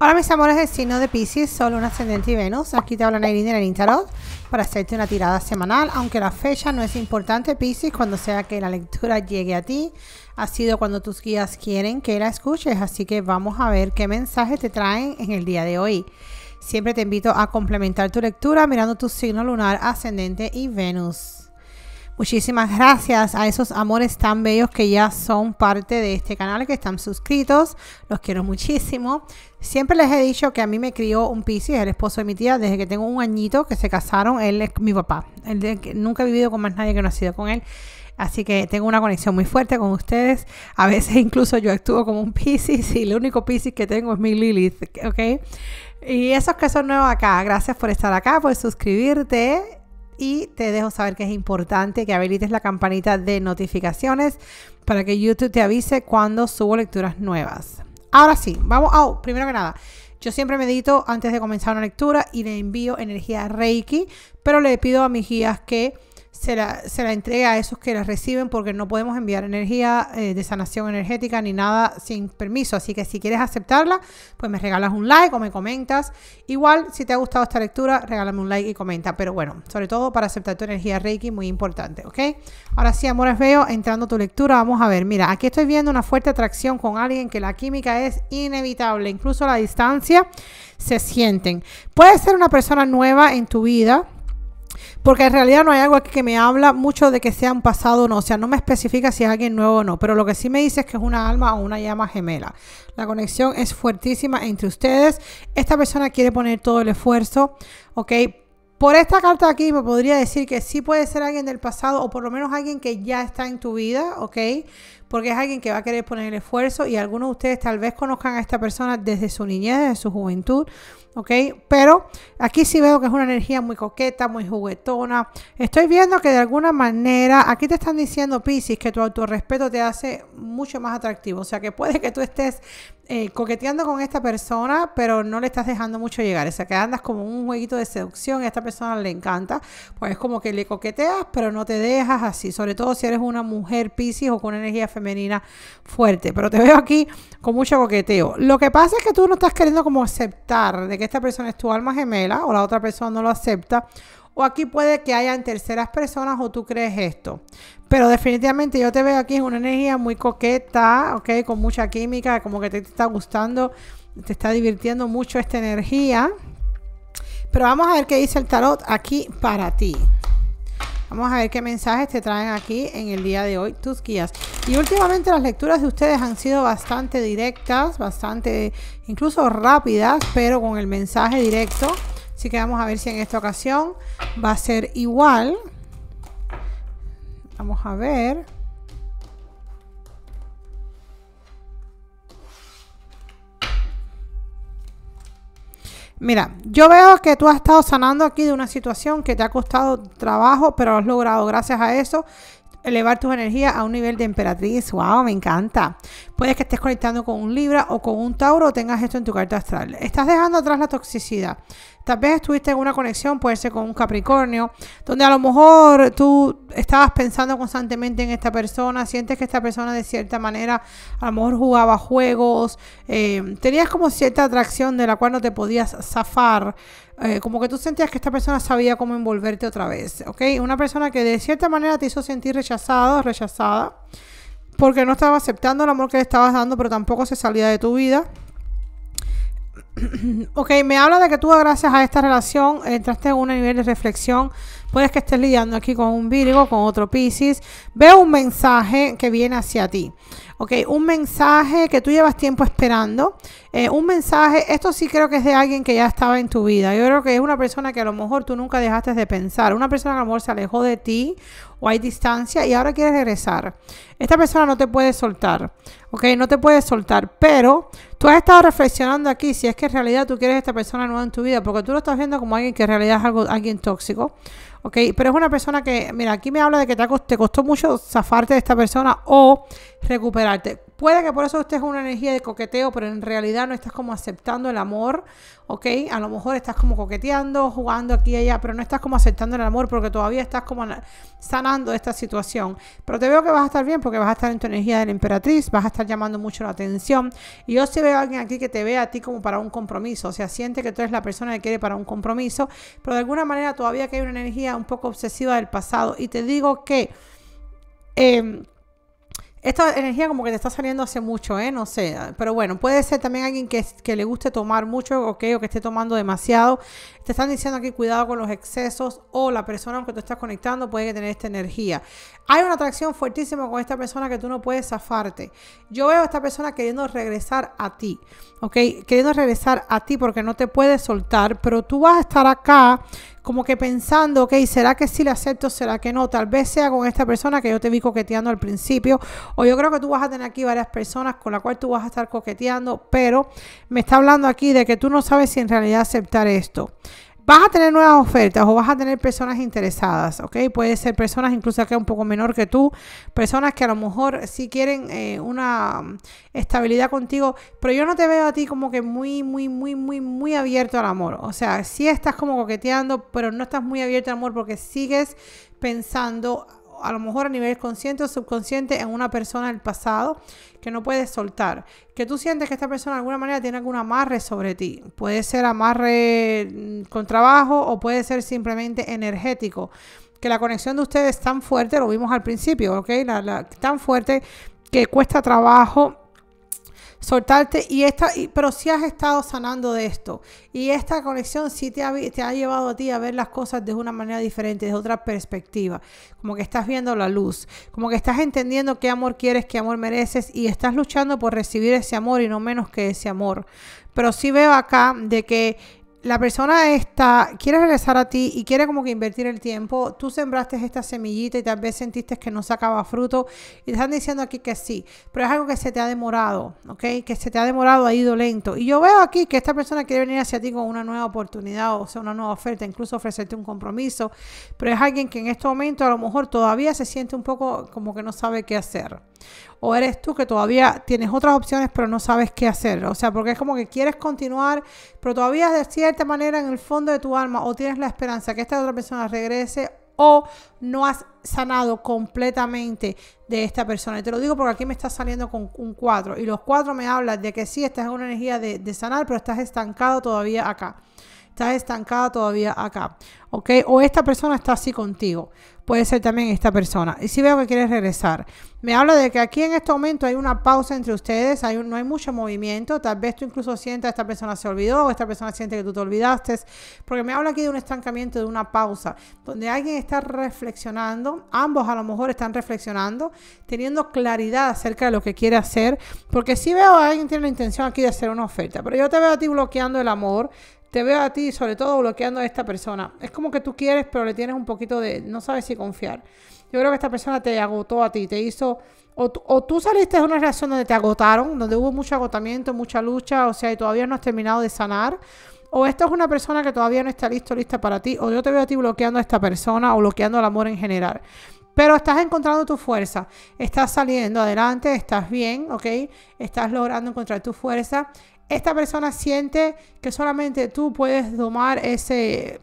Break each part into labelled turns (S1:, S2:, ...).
S1: Hola mis amores del signo de Pisces, solo un ascendente y Venus. Aquí te habla Nairine en el Tarot para hacerte una tirada semanal. Aunque la fecha no es importante, Pisces, cuando sea que la lectura llegue a ti, ha sido cuando tus guías quieren que la escuches. Así que vamos a ver qué mensajes te traen en el día de hoy. Siempre te invito a complementar tu lectura mirando tu signo lunar, ascendente y Venus. Muchísimas gracias a esos amores tan bellos que ya son parte de este canal, que están suscritos. Los quiero muchísimo. Siempre les he dicho que a mí me crió un Piscis, el esposo de mi tía, desde que tengo un añito que se casaron. Él es mi papá. nunca he vivido con más nadie que no ha sido con él. Así que tengo una conexión muy fuerte con ustedes. A veces incluso yo actúo como un Pisces y el único Pisces que tengo es mi Lilith, ¿ok? Y esos que son nuevos acá, gracias por estar acá, por suscribirte y te dejo saber que es importante que habilites la campanita de notificaciones para que YouTube te avise cuando subo lecturas nuevas. Ahora sí, vamos, a. primero que nada, yo siempre medito antes de comenzar una lectura y le envío energía Reiki, pero le pido a mis guías que se la, entrega a esos que la reciben porque no podemos enviar energía eh, de sanación energética ni nada sin permiso. Así que si quieres aceptarla, pues me regalas un like o me comentas. Igual, si te ha gustado esta lectura, regálame un like y comenta. Pero bueno, sobre todo para aceptar tu energía Reiki, muy importante, ¿ok? Ahora sí, amores, veo entrando tu lectura. Vamos a ver, mira, aquí estoy viendo una fuerte atracción con alguien que la química es inevitable, incluso la distancia se sienten. Puede ser una persona nueva en tu vida porque en realidad no hay algo aquí que me habla mucho de que sea un pasado o no. O sea, no me especifica si es alguien nuevo o no. Pero lo que sí me dice es que es una alma o una llama gemela. La conexión es fuertísima entre ustedes. Esta persona quiere poner todo el esfuerzo, ¿ok? Por esta carta aquí me podría decir que sí puede ser alguien del pasado o por lo menos alguien que ya está en tu vida, ¿ok? Porque es alguien que va a querer poner el esfuerzo y algunos de ustedes tal vez conozcan a esta persona desde su niñez, desde su juventud, ¿ok? Pero aquí sí veo que es una energía muy coqueta, muy juguetona. Estoy viendo que de alguna manera, aquí te están diciendo, Pisces, que tu autorrespeto te hace mucho más atractivo. O sea, que puede que tú estés eh, coqueteando con esta persona, pero no le estás dejando mucho llegar. O sea, que andas como un jueguito de seducción y a esta persona le encanta. Pues es como que le coqueteas, pero no te dejas así. Sobre todo si eres una mujer piscis o con energía femenina fuerte. Pero te veo aquí con mucho coqueteo. Lo que pasa es que tú no estás queriendo como aceptar de que esta persona es tu alma gemela o la otra persona no lo acepta o aquí puede que hayan terceras personas o tú crees esto. Pero definitivamente yo te veo aquí, en una energía muy coqueta, ¿ok? Con mucha química, como que te está gustando, te está divirtiendo mucho esta energía. Pero vamos a ver qué dice el tarot aquí para ti. Vamos a ver qué mensajes te traen aquí en el día de hoy tus guías. Y últimamente las lecturas de ustedes han sido bastante directas, bastante incluso rápidas, pero con el mensaje directo. Así que vamos a ver si en esta ocasión va a ser igual. Vamos a ver. Mira, yo veo que tú has estado sanando aquí de una situación que te ha costado trabajo, pero has logrado gracias a eso elevar tus energías a un nivel de emperatriz. ¡Wow! Me encanta. Puedes que estés conectando con un Libra o con un Tauro o tengas esto en tu carta astral. Estás dejando atrás la toxicidad. Tal vez estuviste en una conexión, puede ser con un Capricornio, donde a lo mejor tú estabas pensando constantemente en esta persona, sientes que esta persona de cierta manera a lo mejor jugaba juegos, eh, tenías como cierta atracción de la cual no te podías zafar. Eh, como que tú sentías que esta persona sabía cómo envolverte otra vez, ¿ok? Una persona que de cierta manera te hizo sentir rechazado, rechazada, porque no estaba aceptando el amor que le estabas dando, pero tampoco se salía de tu vida. ok, me habla de que tú gracias a esta relación entraste en un nivel de reflexión. Puedes que estés lidiando aquí con un Virgo, con otro Pisces. Veo un mensaje que viene hacia ti. ¿ok? Un mensaje que tú llevas tiempo esperando. Eh, un mensaje, esto sí creo que es de alguien que ya estaba en tu vida. Yo creo que es una persona que a lo mejor tú nunca dejaste de pensar. Una persona que a lo mejor se alejó de ti o hay distancia y ahora quieres regresar. Esta persona no te puede soltar, ¿ok? No te puede soltar, pero tú has estado reflexionando aquí si es que en realidad tú quieres esta persona nueva en tu vida, porque tú lo estás viendo como alguien que en realidad es algo, alguien tóxico, ¿ok? Pero es una persona que, mira, aquí me habla de que te costó mucho zafarte de esta persona o recuperarte. Puede que por eso estés con una energía de coqueteo, pero en realidad no estás como aceptando el amor, ¿ok? A lo mejor estás como coqueteando, jugando aquí y allá, pero no estás como aceptando el amor porque todavía estás como sanando esta situación. Pero te veo que vas a estar bien porque vas a estar en tu energía de la emperatriz, vas a estar llamando mucho la atención. Y yo sí veo a alguien aquí que te ve a ti como para un compromiso, o sea, siente que tú eres la persona que quiere para un compromiso, pero de alguna manera todavía que hay una energía un poco obsesiva del pasado. Y te digo que... Em, esta energía como que te está saliendo hace mucho, ¿eh? No sé. Ah, pero bueno, puede ser también alguien que, le guste tomar mucho, ¿ok? O que esté tomando demasiado. Te están diciendo aquí cuidado con los excesos o la persona con que tú estás conectando puede tener esta energía. Hay una atracción fuertísima con esta persona que tú no puedes zafarte. Yo veo a esta persona queriendo regresar a ti, ¿ok? Queriendo regresar a ti porque no te puede soltar, pero tú vas a estar acá como que pensando, ok, ¿será que sí le acepto? ¿Será que no? Tal vez sea con esta persona que yo te vi coqueteando al principio. O yo creo que tú vas a tener aquí varias personas con las cuales tú vas a estar coqueteando, pero me está hablando aquí de que tú no sabes si en realidad aceptar esto. Vas a tener nuevas ofertas o vas a tener personas interesadas, ¿ok? Puede ser personas incluso que un poco menor que tú, personas que a lo mejor sí quieren eh, una estabilidad contigo, pero yo no te veo a ti como que muy, muy, muy, muy, muy abierto al amor. O sea, sí estás como coqueteando, pero no estás muy abierto al amor porque sigues pensando a lo mejor a nivel consciente o subconsciente en una persona del pasado que no puedes soltar. Que tú sientes que esta persona de alguna manera tiene algún amarre sobre ti. Puede ser amarre mm, con trabajo o puede ser simplemente energético. Que la conexión de ustedes es tan fuerte, lo vimos al principio, ¿ok? tan fuerte que cuesta trabajo soltarte y esta, y, pero si has estado sanando de esto y esta conexión sí te ha, te ha llevado a ti a ver las cosas de una manera diferente, de otra perspectiva, como que estás viendo la luz, como que estás entendiendo qué amor quieres, qué amor mereces y estás luchando por recibir ese amor y no menos que ese amor. Pero si veo acá de que la persona esta quiere regresar a ti y quiere como que invertir el tiempo, tú sembraste esta semillita y tal vez sentiste que no sacaba fruto y te están diciendo aquí que sí, pero es algo que se te ha demorado, ¿ok? Que se te ha demorado, ha ido lento. Y yo veo aquí que esta persona quiere venir hacia ti con una nueva oportunidad, o sea, una nueva oferta, incluso ofrecerte un compromiso, pero es alguien que en este momento a lo mejor todavía se siente un poco como que no sabe qué hacer o eres tú que todavía tienes otras opciones pero no sabes qué hacer. O sea, porque es como que quieres continuar, pero todavía de cierta manera en el fondo de tu alma o tienes la esperanza que esta otra persona regrese o no has sanado completamente de esta persona. Y te lo digo porque aquí me está saliendo con un 4 y los cuatro me hablan de que sí, esta es una energía de, de sanar, pero estás estancado todavía acá está estancada todavía acá, ¿ok? O esta persona está así contigo, puede ser también esta persona. Y si veo que quieres regresar, me habla de que aquí en este momento hay una pausa entre ustedes, hay no hay mucho movimiento, tal vez tú incluso sientas esta persona se olvidó, o esta persona siente que tú te olvidaste, porque me habla aquí de un estancamiento, de una pausa, donde alguien está reflexionando, ambos a lo mejor están reflexionando, teniendo claridad acerca de lo que quiere hacer, porque si veo a alguien tiene la intención aquí de hacer una oferta, pero yo te veo a ti bloqueando el amor, te veo a ti, sobre todo, bloqueando a esta persona. Es como que tú quieres, pero le tienes un poquito de... No sabes si confiar. Yo creo que esta persona te agotó a ti, te hizo... O, tú saliste de una relación donde te agotaron, donde hubo mucho agotamiento, mucha lucha, o sea, y todavía no has terminado de sanar. O esta es una persona que todavía no está listo, lista para ti. O yo te veo a ti bloqueando a esta persona o bloqueando el amor en general. Pero estás encontrando tu fuerza, estás saliendo adelante, estás bien, ¿ok? Estás logrando encontrar tu fuerza, esta persona siente que solamente tú puedes domar ese,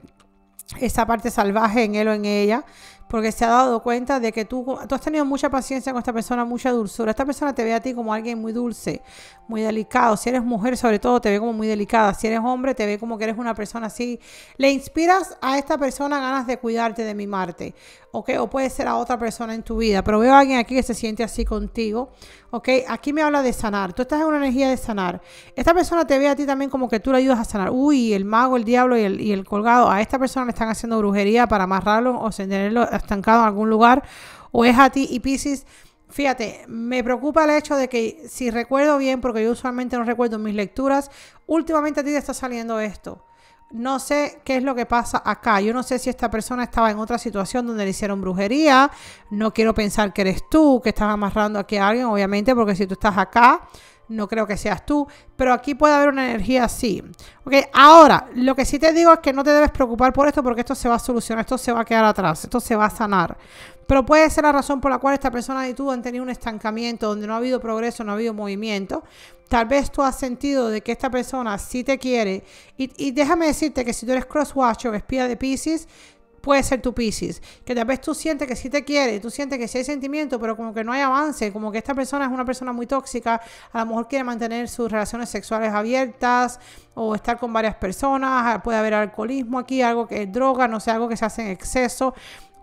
S1: esa parte salvaje en él o en ella, porque se ha dado cuenta de que tú, tú has tenido mucha paciencia con esta persona, mucha dulzura. Esta persona te ve a ti como alguien muy dulce, muy delicado. Si eres mujer, sobre todo, te ve como muy delicada. Si eres hombre, te ve como que eres una persona así. Le inspiras a esta persona ganas de cuidarte, de mimarte, ¿ok? O puede ser a otra persona en tu vida, pero veo a alguien aquí que se siente así contigo, ¿ok? Aquí me habla de sanar. Tú estás en una energía de sanar. Esta persona te ve a ti también como que tú le ayudas a sanar. Uy, el mago, el diablo y el, y el colgado, a esta persona le están haciendo brujería para amarrarlo o tenerlo estancado en algún lugar, o es a ti y piscis Fíjate, me preocupa el hecho de que, si recuerdo bien, porque yo usualmente no recuerdo mis lecturas, últimamente a ti te está saliendo esto. No sé qué es lo que pasa acá. Yo no sé si esta persona estaba en otra situación donde le hicieron brujería. No quiero pensar que eres tú que estás amarrando aquí a alguien, obviamente, porque si tú estás acá, no creo que seas tú, pero aquí puede haber una energía así. Ok, ahora, lo que sí te digo es que no te debes preocupar por esto porque esto se va a solucionar, esto se va a quedar atrás, esto se va a sanar. Pero puede ser la razón por la cual esta persona y tú han tenido un estancamiento donde no ha habido progreso, no ha habido movimiento. Tal vez tú has sentido de que esta persona sí te quiere. Y, déjame decirte que si tú eres o espía de Pisces, puede ser tu Pisces. Que tal vez tú sientes que sí te quiere, tú sientes que si hay sentimiento, pero como que no hay avance, como que esta persona es una persona muy tóxica, a lo mejor quiere mantener sus relaciones sexuales abiertas o estar con varias personas, puede haber alcoholismo aquí, algo que es droga, no sé, algo que se hace en exceso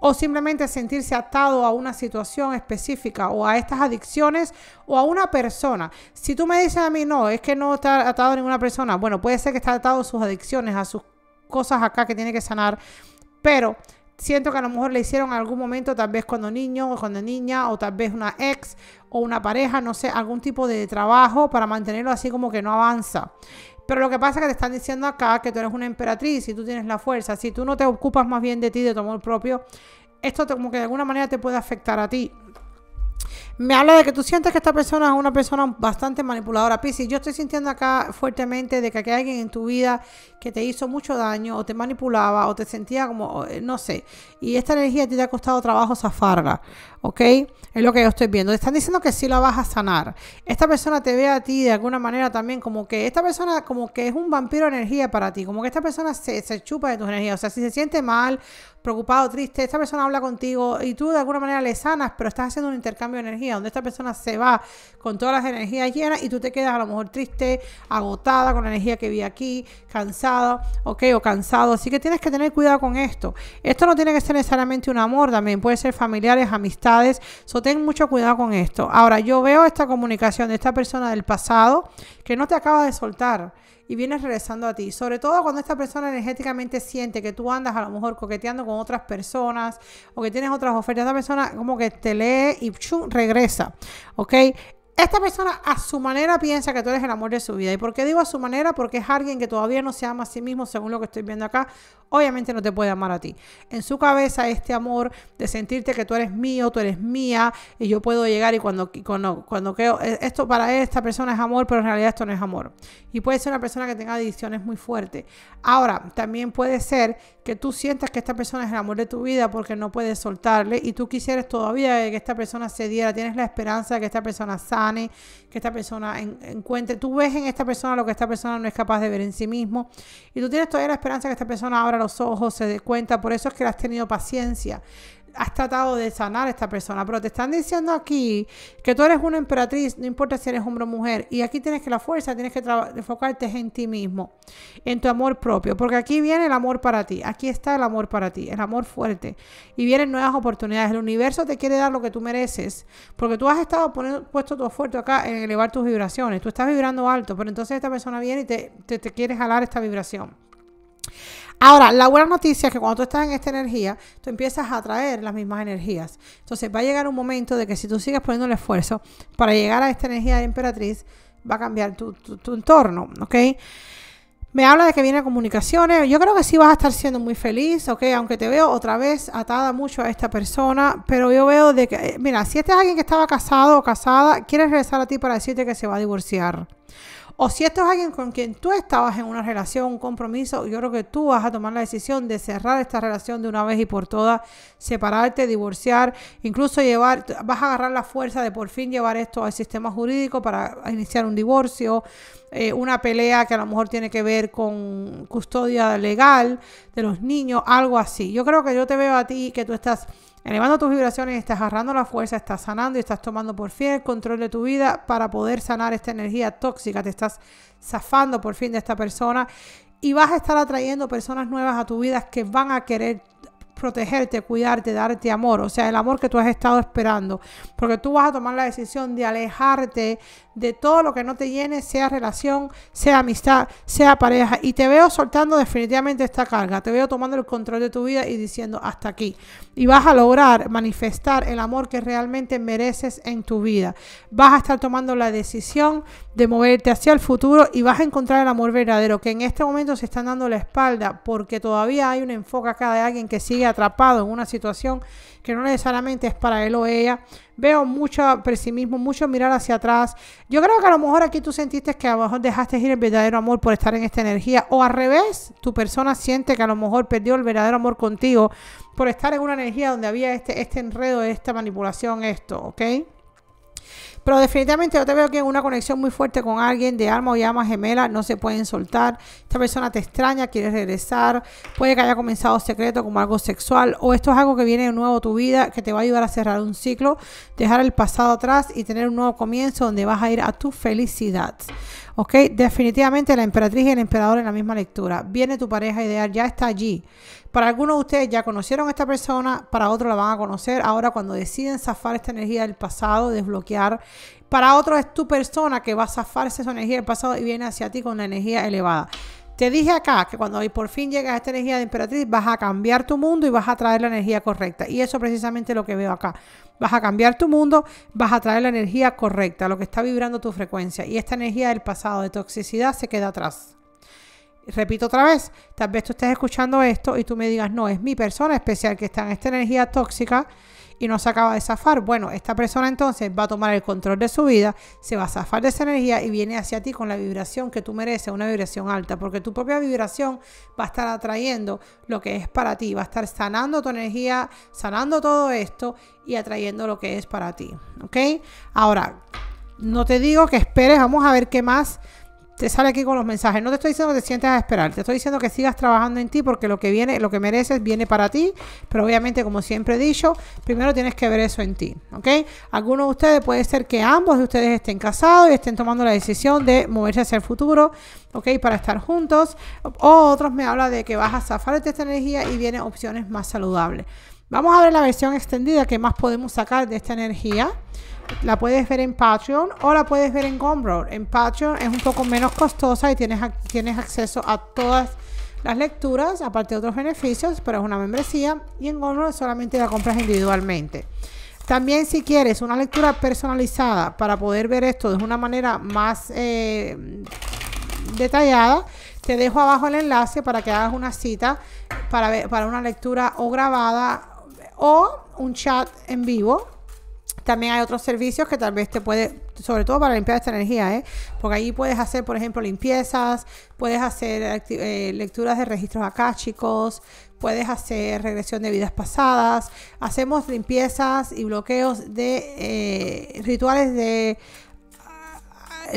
S1: o simplemente sentirse atado a una situación específica o a estas adicciones o a una persona. Si tú me dices a mí, no, es que no está atado a ninguna persona, bueno, puede ser que está atado a sus adicciones, a sus cosas acá que tiene que sanar pero siento que a lo mejor le hicieron algún momento, tal vez cuando niño o cuando niña, o tal vez una ex o una pareja, no sé, algún tipo de trabajo para mantenerlo así como que no avanza. Pero lo que pasa es que te están diciendo acá que tú eres una emperatriz y tú tienes la fuerza. Si tú no te ocupas más bien de ti, de tu amor propio, esto como que de alguna manera te puede afectar a ti. Me habla de que tú sientes que esta persona es una persona bastante manipuladora. Pisi, yo estoy sintiendo acá fuertemente de que hay alguien en tu vida que te hizo mucho daño o te manipulaba o te sentía como, eh, no sé. Y esta energía te ha costado trabajo zafarla, ¿ok? Es lo que yo estoy viendo. están diciendo que sí la vas a sanar. Esta persona te ve a ti de alguna manera también como que esta persona como que es un vampiro de energía para ti, como que esta persona se, se chupa de tus energías. O sea, si se siente mal, preocupado, triste, esta persona habla contigo y tú de alguna manera le sanas, pero estás haciendo un intercambio de energía donde esta persona se va con todas las energías llenas y tú te quedas a lo mejor triste, agotada con la energía que vi aquí, cansada, ok, o cansado. Así que tienes que tener cuidado con esto. Esto no tiene que ser necesariamente un amor, también puede ser familiares, amistades. So ten mucho cuidado con esto. Ahora, yo veo esta comunicación de esta persona del pasado que no te acaba de soltar y vienes regresando a ti. Sobre todo cuando esta persona energéticamente siente que tú andas a lo mejor coqueteando con otras personas o que tienes otras ofertas. Esta persona como que te lee y chum, regresa. ¿Ok? Esta persona a su manera piensa que tú eres el amor de su vida. ¿Y por qué digo a su manera? Porque es alguien que todavía no se ama a sí mismo, según lo que estoy viendo acá. Obviamente no te puede amar a ti. En su cabeza este amor de sentirte que tú eres mío, tú eres mía y yo puedo llegar y cuando, cuando, cuando creo, eh, esto para esta persona es amor, pero en realidad esto no es amor. Y puede ser una persona que tenga adicciones muy fuertes. Ahora, también puede ser que tú sientas que esta persona es el amor de tu vida porque no puedes soltarle y tú quisieras todavía que esta persona se diera, tienes la esperanza de que esta persona salga que esta persona encuentre. Tú ves en esta persona lo que esta persona no es capaz de ver en sí mismo. Y tú tienes todavía la esperanza que esta persona abra los ojos, se dé cuenta. Por eso es que has tenido paciencia has tratado de sanar a esta persona, pero te están diciendo aquí que tú eres una emperatriz, no importa si eres hombre o mujer, y aquí tienes que la fuerza, tienes que enfocarte en ti mismo, en tu amor propio, porque aquí viene el amor para ti, aquí está el amor para ti, el amor fuerte, y vienen nuevas oportunidades, el universo te quiere dar lo que tú mereces, porque tú has estado poniendo, puesto tu esfuerzo acá en elevar tus vibraciones, tú estás vibrando alto, pero entonces esta persona viene y te quiere jalar esta vibración. Ahora, la buena noticia es que cuando tú estás en esta energía, tú empiezas a atraer las mismas energías. Entonces va a llegar un momento de que si tú sigues poniendo el esfuerzo para llegar a esta energía de emperatriz, va a cambiar tu, entorno, ¿ok? Me habla de que viene comunicaciones. Yo creo que sí vas a estar siendo muy feliz, ¿ok? Aunque te veo otra vez atada mucho a esta persona, pero yo veo de que, eh, mira, si este es alguien que estaba casado o casada, quiere regresar a ti para decirte que se va a divorciar. O si esto es alguien con quien tú estabas en una relación, un compromiso, yo creo que tú vas a tomar la decisión de cerrar esta relación de una vez y por todas, separarte, divorciar, incluso llevar, vas a agarrar la fuerza de por fin llevar esto al sistema jurídico para iniciar un divorcio, eh, una pelea que a lo mejor tiene que ver con custodia legal de los niños, algo así. Yo creo que yo te veo a ti que tú estás Elevando tus vibraciones, estás agarrando la fuerza, estás sanando y estás tomando por fin el control de tu vida para poder sanar esta energía tóxica. Te estás zafando por fin de esta persona y vas a estar atrayendo personas nuevas a tu vida que van a querer protegerte, cuidarte, darte amor, o sea, el amor que tú has estado esperando, porque tú vas a tomar la decisión de alejarte de todo lo que no te llene, sea relación, sea amistad, sea pareja, y te veo soltando definitivamente esta carga, te veo tomando el control de tu vida y diciendo hasta aquí, y vas a lograr manifestar el amor que realmente mereces en tu vida, vas a estar tomando la decisión de moverte hacia el futuro y vas a encontrar el amor verdadero, que en este momento se están dando la espalda porque todavía hay un enfoque acá de alguien que sigue atrapado en una situación que no necesariamente es para él o ella. Veo mucho pesimismo, mucho mirar hacia atrás. Yo creo que a lo mejor aquí tú sentiste que abajo lo mejor dejaste ir el verdadero amor por estar en esta energía. O al revés, tu persona siente que a lo mejor perdió el verdadero amor contigo por estar en una energía donde había este, este enredo, esta manipulación, esto, ¿ok? Pero definitivamente yo te veo que en una conexión muy fuerte con alguien de alma o llama gemela no se pueden soltar. Esta persona te extraña, quiere regresar. Puede que haya comenzado secreto como algo sexual o esto es algo que viene de nuevo a tu vida que te va a ayudar a cerrar un ciclo, dejar el pasado atrás y tener un nuevo comienzo donde vas a ir a tu felicidad. ¿Ok? Definitivamente la emperatriz y el emperador en la misma lectura. Viene tu pareja ideal, ya está allí. Para algunos de ustedes ya conocieron a esta persona, para otros la van a conocer. Ahora cuando deciden zafar esta energía del pasado, desbloquear, para otros es tu persona que va a zafarse esa energía del pasado y viene hacia ti con una energía elevada. Te dije acá que cuando por fin llegas a esta energía de emperatriz vas a cambiar tu mundo y vas a traer la energía correcta. Y eso precisamente lo que veo acá. Vas a cambiar tu mundo, vas a traer la energía correcta, lo que está vibrando tu frecuencia. Y esta energía del pasado de toxicidad se queda atrás. Repito otra vez, tal vez tú estés escuchando esto y tú me digas, no, es mi persona especial que está en esta energía tóxica y no se acaba de zafar. Bueno, esta persona entonces va a tomar el control de su vida, se va a zafar de esa energía y viene hacia ti con la vibración que tú mereces, una vibración alta, porque tu propia vibración va a estar atrayendo lo que es para ti, va a estar sanando tu energía, sanando todo esto y atrayendo lo que es para ti. ¿Ok? Ahora, no te digo que esperes, vamos a ver qué más te este, sale aquí con los mensajes. No te estoy diciendo que te sientes a esperar, te estoy diciendo que sigas trabajando en ti porque lo que viene, lo que mereces viene para ti, pero obviamente como siempre he dicho, primero tienes que ver eso en ti, ¿ok? Algunos de ustedes puede ser que ambos de ustedes estén casados y estén tomando la decisión de moverse hacia el futuro, ¿ok? Para estar juntos, o otros me hablan de que vas a zafar de esta energía y vienen opciones más saludables. Vamos a ver la versión extendida que más podemos sacar de esta energía. La puedes ver en Patreon o la puedes ver en Gumroad. En Patreon es un poco menos costosa y tienes, tienes acceso a todas las lecturas, aparte de otros beneficios, pero es una membresía. Y en Gumroad solamente la compras individualmente. También si quieres una lectura personalizada para poder ver esto de una manera más eh, detallada, te dejo abajo el enlace para que hagas una cita para, ver, para una lectura o grabada o un chat en vivo. También hay otros servicios que tal vez te puede, sobre todo para limpiar esta energía, ¿eh? porque ahí puedes hacer, por ejemplo, limpiezas, puedes hacer eh, lecturas de registros akáshicos, puedes hacer regresión de vidas pasadas, hacemos limpiezas y bloqueos de eh, rituales de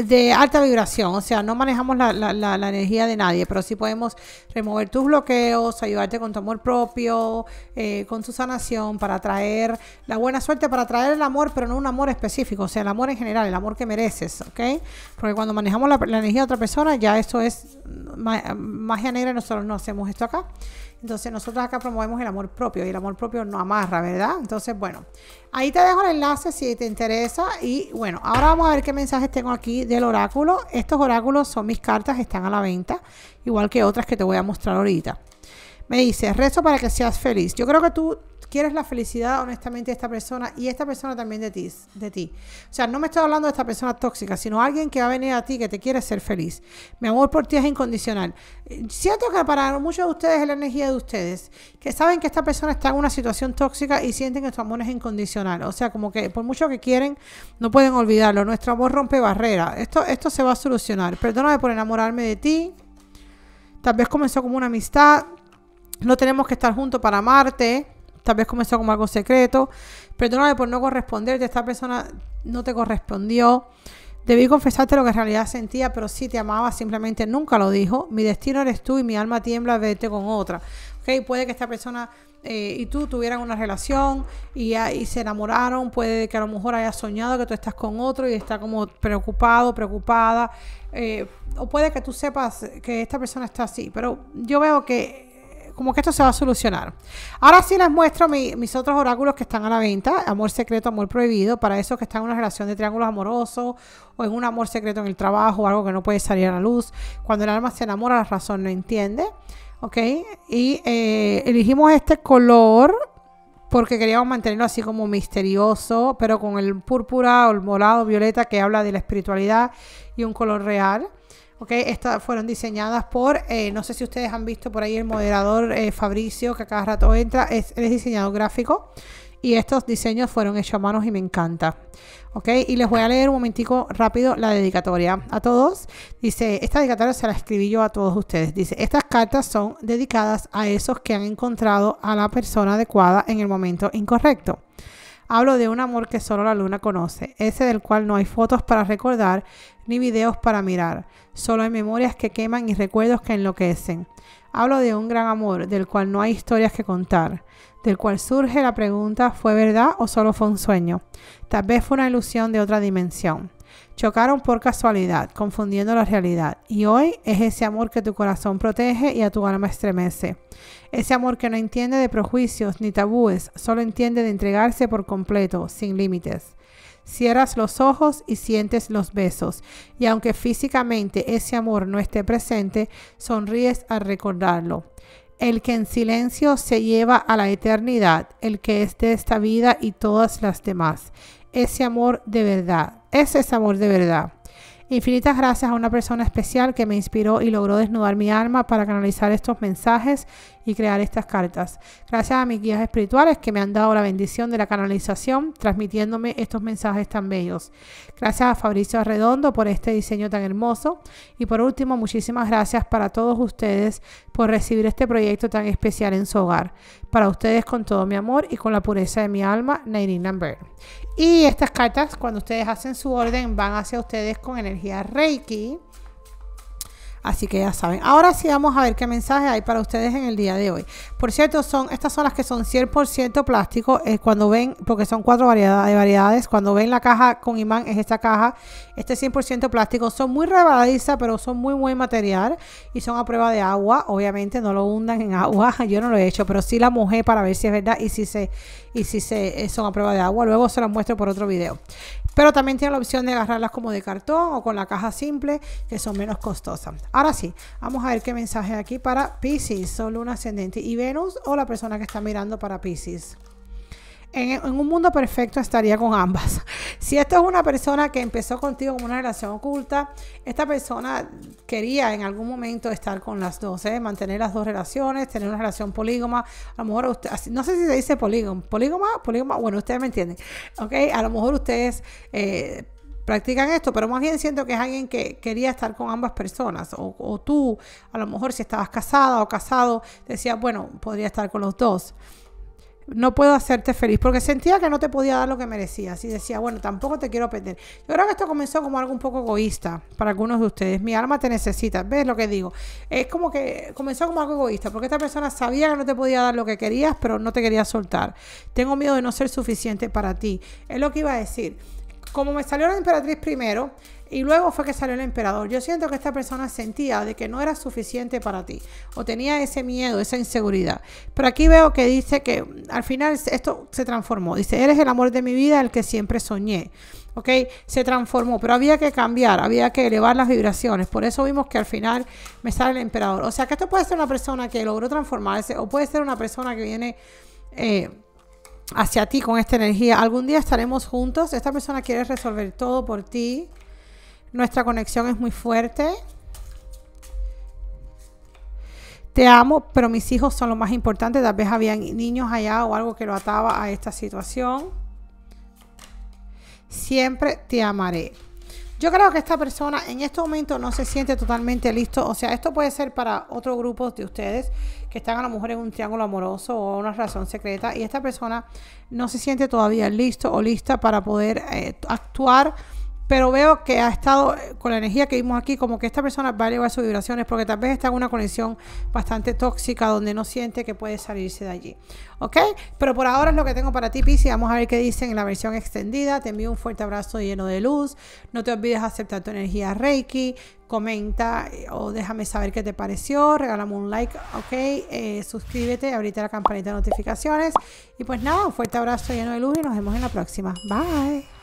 S1: de alta vibración, o sea, no manejamos la, la, la, energía de nadie, pero sí podemos remover tus bloqueos, ayudarte con tu amor propio, eh, con tu sanación, para traer la buena suerte, para traer el amor, pero no un amor específico, o sea, el amor en general, el amor que mereces, ¿ok? Porque cuando manejamos la, energía de otra persona, ya eso es magia negra, nosotros no hacemos esto acá. Entonces nosotros acá promovemos el amor propio y el amor propio no amarra, ¿verdad? Entonces, bueno, ahí te dejo el enlace si te interesa. Y bueno, ahora vamos a ver qué mensajes tengo aquí del oráculo. Estos oráculos son mis cartas, están a la venta, igual que otras que te voy a mostrar ahorita. Me dice, rezo para que seas feliz. Yo creo que tú quieres la felicidad honestamente de esta persona y esta persona también de ti, de ti. O sea, no me estoy hablando de esta persona tóxica, sino alguien que va a venir a ti, que te quiere ser feliz. Mi amor por ti es incondicional. Eh, siento que para muchos de ustedes es la energía de ustedes, que saben que esta persona está en una situación tóxica y sienten que su amor es incondicional. O sea, como que por mucho que quieren, no pueden olvidarlo. Nuestro amor rompe barreras. Esto, esto se va a solucionar. Perdóname por enamorarme de ti. Tal vez comenzó como una amistad. No tenemos que estar juntos para amarte tal vez comenzó como algo secreto. Perdóname por no corresponderte, esta persona no te correspondió. Debí confesarte lo que en realidad sentía, pero sí te amaba, simplemente nunca lo dijo. Mi destino eres tú y mi alma tiembla a verte con otra. ¿Okay? Puede que esta persona eh, y tú tuvieran una relación y, se enamoraron, puede que a lo mejor haya soñado que tú estás con otro y está como preocupado, preocupada, eh, o puede que tú sepas que esta persona está así, pero yo veo que como que esto se va a solucionar. Ahora sí les muestro mis otros oráculos que están a la venta. Amor secreto, amor prohibido. Para esos que están en una relación de triángulos amorosos o en un amor secreto en el trabajo o algo que no puede salir a la luz. Cuando el alma se enamora, la razón no entiende. ¿Ok? Y eh, elegimos este color porque queríamos mantenerlo así como misterioso, pero con el púrpura o el morado, violeta que habla de la espiritualidad y un color real. Estas fueron diseñadas por, eh, no sé si ustedes han visto por ahí el moderador eh, Fabricio, que cada rato entra, es, él es diseñador gráfico. Y estos diseños fueron hechos a manos y me encanta. ¿Ok? Y les voy a leer un momentico rápido la dedicatoria a todos. Dice, esta dedicatoria se la escribí yo a todos ustedes. Dice, estas cartas son dedicadas a esos que han encontrado a la persona adecuada en el momento incorrecto. Hablo de un amor que solo la luna conoce, ese del cual no hay fotos para recordar ni videos para mirar, solo hay memorias que queman y recuerdos que enloquecen. Hablo de un gran amor del cual no hay historias que contar, del cual surge la pregunta ¿fue verdad o solo fue un sueño? Tal vez fue una ilusión de otra dimensión. Chocaron por casualidad, confundiendo la realidad, y hoy es ese amor que tu corazón protege y a tu alma estremece. Ese amor que no entiende de prejuicios ni tabúes, solo entiende de entregarse por completo, sin límites. Cierras los ojos y sientes los besos, y aunque físicamente ese amor no esté presente, sonríes al recordarlo. El que en silencio se lleva a la eternidad, el que es de esta vida y todas las demás. Ese amor de verdad, ese es amor de verdad. Infinitas gracias a una persona especial que me inspiró y logró desnudar mi alma para canalizar estos mensajes y crear estas cartas. Gracias a mis guías espirituales que me han dado la bendición de la canalización, transmitiéndome estos mensajes tan bellos. Gracias a Fabricio Arredondo por este diseño tan hermoso. Y por último, muchísimas gracias para todos ustedes por recibir este proyecto tan especial en su hogar. Para ustedes con todo mi amor y con la pureza de mi alma, Nairine Lambert. Y estas cartas, cuando ustedes hacen su orden, van hacia ustedes con energía Reiki. Así que ya saben. Ahora sí vamos a ver qué mensaje hay para ustedes en el día de hoy. Por cierto, son estas son las que son 100% plástico. cuando ven, porque son cuatro variedades, eh, variedades, cuando ven la caja con imán es esta caja. Este 100% plástico. Son muy rebaladizas, pero son muy buen material y son a prueba de agua. Obviamente no lo hundan en agua. Yo no lo he hecho, pero sí la mojé para ver si es verdad y si se y si se eh, son a prueba de agua. Luego se los muestro por otro video. Pero también tienen la opción de agarrarlas como de cartón o con la caja simple, que son menos costosas. Ahora sí, vamos a ver qué mensaje hay aquí para Pisces, solo un Ascendente y Venus o la persona que está mirando para Pisces. En, un mundo perfecto estaría con ambas. Si esto es una persona que empezó contigo como una relación oculta, esta persona quería en algún momento estar con las dos, ¿eh? mantener las dos relaciones, tener una relación polígoma. A lo mejor usted, no sé si se dice polígoma, polígoma, polígoma, bueno, ustedes me entienden, ¿ok? A lo mejor ustedes... Eh, practican esto, pero más bien siento que es alguien que quería estar con ambas personas, o, tú, a lo mejor si estabas casada o casado, Decía... bueno, podría estar con los dos no puedo hacerte feliz, porque sentía que no te podía dar lo que merecías y decía, bueno, tampoco te quiero perder. Yo creo que esto comenzó como algo un poco egoísta para algunos de ustedes. Mi alma te necesita, ¿ves lo que digo? Es como que comenzó como algo egoísta, porque esta persona sabía que no te podía dar lo que querías, pero no te quería soltar. Tengo miedo de no ser suficiente para ti. Es lo que iba a decir como me salió la emperatriz primero y luego fue que salió el emperador, yo siento que esta persona sentía de que no era suficiente para ti o tenía ese miedo, esa inseguridad. Pero aquí veo que dice que al final esto se transformó. Dice, eres el amor de mi vida, el que siempre soñé. ¿ok? Se transformó, pero había que cambiar, había que elevar las vibraciones. Por eso vimos que al final me sale el emperador. O sea que esto puede ser una persona que logró transformarse o puede ser una persona que viene... Eh, hacia ti con esta energía. Algún día estaremos juntos. Esta persona quiere resolver todo por ti. Nuestra conexión es muy fuerte. Te amo, pero mis hijos son lo más importante. Tal vez habían niños allá o algo que lo ataba a esta situación. Siempre te amaré. Yo creo que esta persona en este momento no se siente totalmente listo. O sea, esto puede ser para otro grupo de ustedes que están a lo mejor en un triángulo amoroso o una relación secreta y esta persona no se siente todavía listo o lista para poder eh, actuar pero veo que ha estado eh, con la energía que vimos aquí, como que esta persona va a elevar sus vibraciones porque tal vez está en una conexión bastante tóxica donde no siente que puede salirse de allí. ¿Ok? Pero por ahora es lo que tengo para ti, Pisi. Vamos a ver qué dicen en la versión extendida. Te envío un fuerte abrazo lleno de luz. No te olvides aceptar tu energía Reiki. Comenta eh, o déjame saber qué te pareció. Regálame un like, ¿ok? Eh, suscríbete, ahorita la campanita de notificaciones. Y pues nada, un fuerte abrazo lleno de luz y nos vemos en la próxima. Bye.